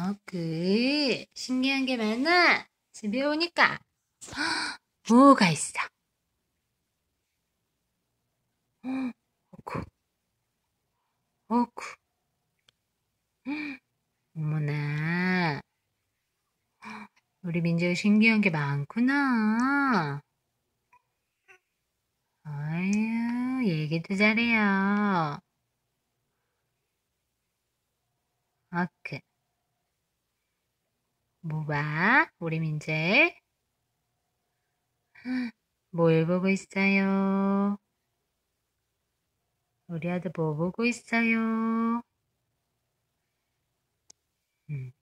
어, 그, 신기한 게 많아. 집에 오니까. 뭐가 있어? 헉, 어구. 어구. 헉, 어머나. 우리 민재가 신기한 게 많구나. 아유, 얘기도 잘해요. 아크. 그. 뭐봐? 우리 민재? 뭘 보고 있어요? 우리 아들 뭐 보고 있어요? 음.